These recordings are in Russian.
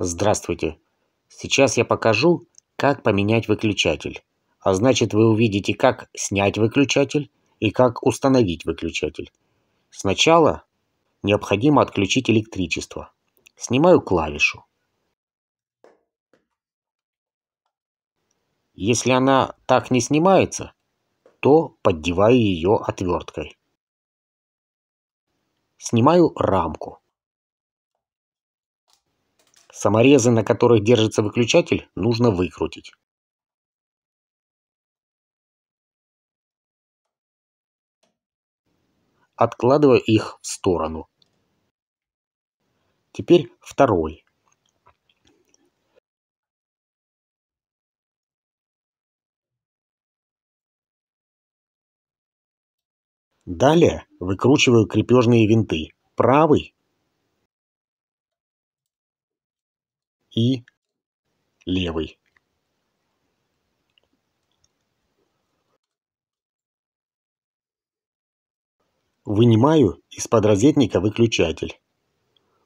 Здравствуйте. Сейчас я покажу, как поменять выключатель. А значит вы увидите, как снять выключатель и как установить выключатель. Сначала необходимо отключить электричество. Снимаю клавишу. Если она так не снимается, то поддеваю ее отверткой. Снимаю рамку. Саморезы, на которых держится выключатель, нужно выкрутить. Откладываю их в сторону. Теперь второй. Далее выкручиваю крепежные винты. Правый и левый. Вынимаю из подрозетника выключатель.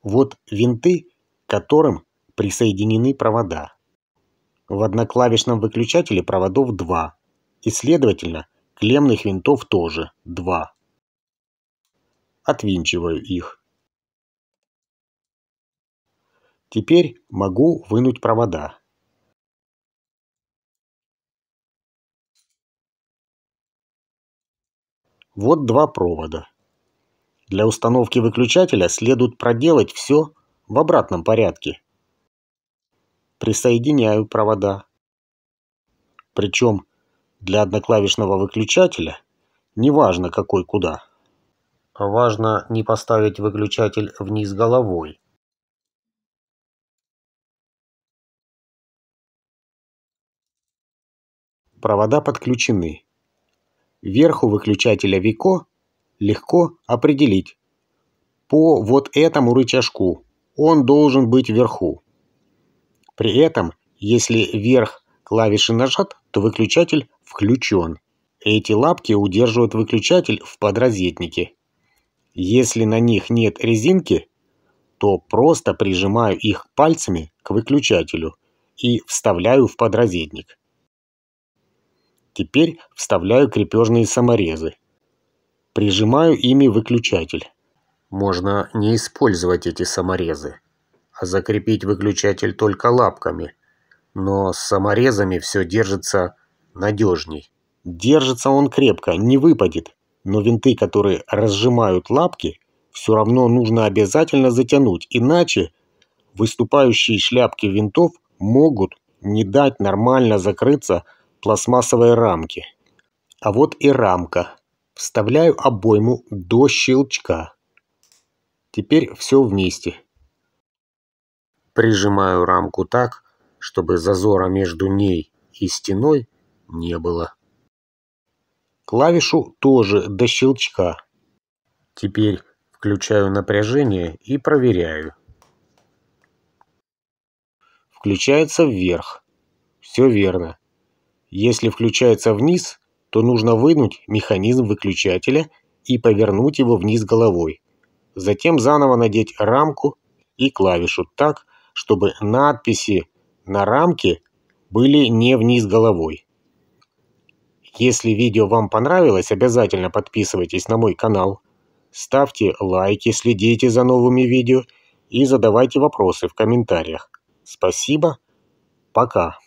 Вот винты, к которым присоединены провода. В одноклавишном выключателе проводов два, и, следовательно, клемных винтов тоже два. Отвинчиваю их. Теперь могу вынуть провода. Вот два провода. Для установки выключателя следует проделать все в обратном порядке. Присоединяю провода. Причем для одноклавишного выключателя не важно какой куда. Важно не поставить выключатель вниз головой, Провода подключены. Вверху выключателя Вико легко определить. По вот этому рычажку он должен быть вверху. При этом, если верх клавиши нажат, то выключатель включен. Эти лапки удерживают выключатель в подрозетнике. Если на них нет резинки, то просто прижимаю их пальцами к выключателю и вставляю в подрозетник. Теперь вставляю крепежные саморезы. Прижимаю ими выключатель. Можно не использовать эти саморезы, а закрепить выключатель только лапками. Но с саморезами все держится надежней. Держится он крепко, не выпадет. Но винты, которые разжимают лапки, все равно нужно обязательно затянуть, иначе выступающие шляпки винтов могут не дать нормально закрыться пластмассовой рамки. А вот и рамка. Вставляю обойму до щелчка. Теперь все вместе. Прижимаю рамку так, чтобы зазора между ней и стеной не было. Клавишу тоже до щелчка. Теперь включаю напряжение и проверяю. Включается вверх. Все верно. Если включается вниз, то нужно вынуть механизм выключателя и повернуть его вниз головой. Затем заново надеть рамку и клавишу так, чтобы надписи на рамке были не вниз головой. Если видео вам понравилось, обязательно подписывайтесь на мой канал, ставьте лайки, следите за новыми видео и задавайте вопросы в комментариях. Спасибо, пока!